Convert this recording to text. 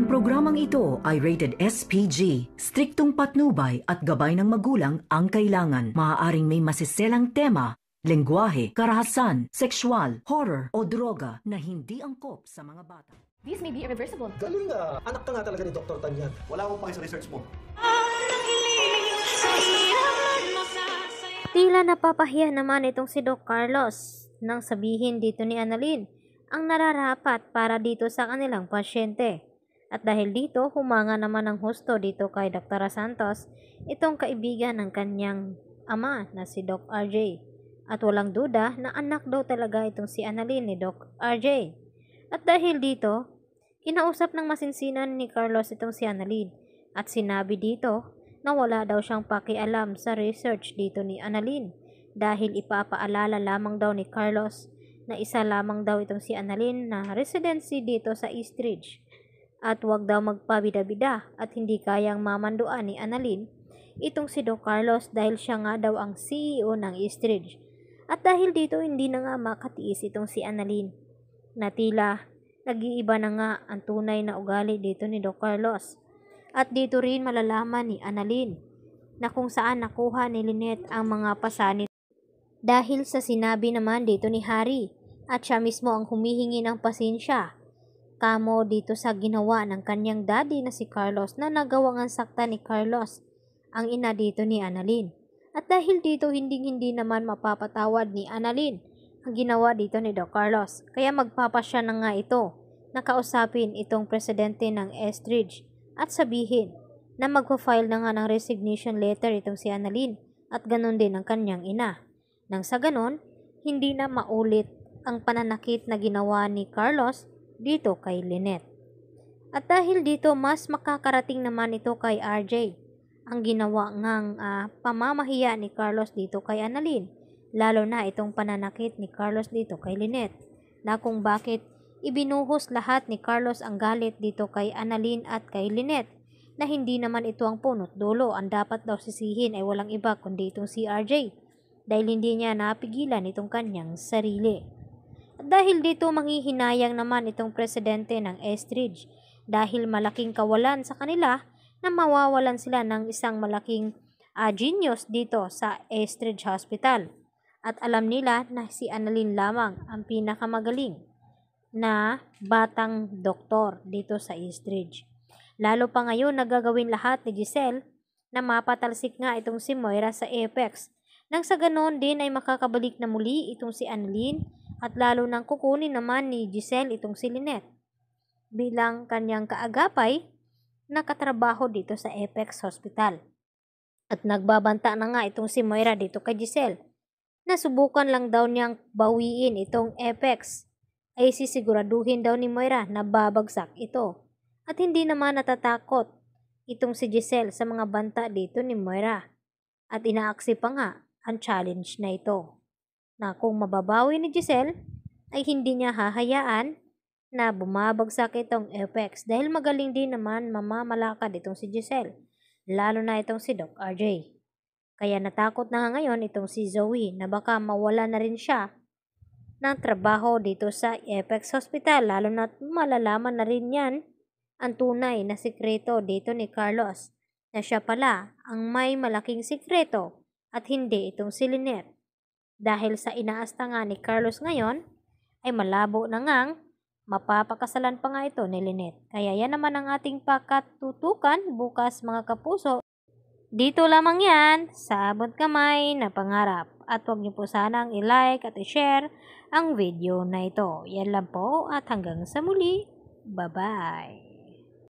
Ang programang ito ay rated SPG. Striktong patnubay at gabay ng magulang ang kailangan. Maaaring may masiselang tema, lengguwahe, karahasan, sexual, horror o droga na hindi angkop sa mga bata. This may be irreversible. Galing nga! Anak ka nga talaga ni Dr. Tanyan. Wala akong pake sa research mo. Tila napapahiya naman itong si Doc Carlos nang sabihin dito ni Annalyn ang nararapat para dito sa kanilang pasyente. At dahil dito, humanga naman ang husto dito kay Dr. Santos, itong kaibigan ng kanyang ama na si Doc RJ. At walang duda na anak daw talaga itong si Annalyn ni Doc RJ. At dahil dito, kinausap ng masinsinan ni Carlos itong si Annalyn at sinabi dito na wala daw siyang pakialam sa research dito ni Annalyn dahil ipapaalala lamang daw ni Carlos na isa lamang daw itong si Annalyn na residency dito sa Eastridge at huwag daw magpabida-bida at hindi kayang mamanduan ni Annalyn itong si Don Carlos dahil siya nga daw ang CEO ng Eastridge. At dahil dito hindi na nga makatiis itong si Annalyn. Natila, nag-iiba na nga ang tunay na ugali dito ni Don Carlos. At dito rin malalaman ni Annalyn na kung saan nakuha ni Lynette ang mga pasanit. Dahil sa sinabi naman dito ni Harry at siya mismo ang humihingi ng pasensya Kamo dito sa ginawa ng kanyang daddy na si Carlos na nagawang sakta ni Carlos, ang ina dito ni Annalyn. At dahil dito hinding-hindi naman mapapatawad ni Annalyn ang ginawa dito ni Doc Carlos. Kaya magpapasya na nga ito nakausapin itong presidente ng Estridge at sabihin na magpa-file na nga ng resignation letter itong si Annalyn at ganun din ang kanyang ina. Nang sa ganun, hindi na maulit ang pananakit na ginawa ni Carlos dito kay Lynette. At dahil dito mas makakarating naman ito kay RJ. Ang ginawa ngang uh, pamamahiya ni Carlos dito kay Annalyn, lalo na itong pananakit ni Carlos dito kay Lynette, na kung bakit ibinuhos lahat ni Carlos ang galit dito kay Annalyn at kay Lynette na hindi naman ito ang punot dulo. Ang dapat daw sisihin ay walang iba kundi itong si RJ dahil hindi niya napigilan itong kanyang sarili dahil dito manghihinayang naman itong presidente ng Estridge dahil malaking kawalan sa kanila na mawawalan sila ng isang malaking uh, genius dito sa Estridge Hospital. At alam nila na si Annalyn lamang ang pinakamagaling na batang doktor dito sa Estridge. Lalo pa ngayon nagagawin lahat ni Giselle na mapatalsik nga itong si Moira sa Apex. Nang sa ganoon din ay makakabalik na muli itong si Annalyn at lalo nang kukunin naman ni Giselle itong si Lynette. Bilang kanyang kaagapay, na nakatrabaho dito sa Apex Hospital. At nagbabanta na nga itong si Moira dito kay Giselle. Nasubukan lang daw niyang bawiin itong Apex ay sisiguraduhin daw ni Moira na babagsak ito. At hindi naman natatakot itong si Giselle sa mga banta dito ni Moira. At inaaksi pa nga ang challenge na ito na kung mababawi ni Giselle, ay hindi niya hahayaan na bumabagsak itong FX dahil magaling din naman mamamalakad itong si Giselle, lalo na itong si Doc RJ. Kaya natakot na ngayon itong si Zoe na baka mawala na rin siya ng trabaho dito sa Apex Hospital lalo na malalaman na rin yan ang tunay na sikreto dito ni Carlos na siya pala ang may malaking sikreto at hindi itong si Lynette. Dahil sa inaasta nga ni Carlos ngayon, ay malabo na ngang mapapakasalan pa nga ito ni Lynette. Kaya yan naman ang ating pakatutukan bukas mga kapuso. Dito lamang yan sa abot kamay na pangarap. At huwag niyo po sanang i-like at i-share ang video na ito. Yan lang po at hanggang sa muli. Bye-bye!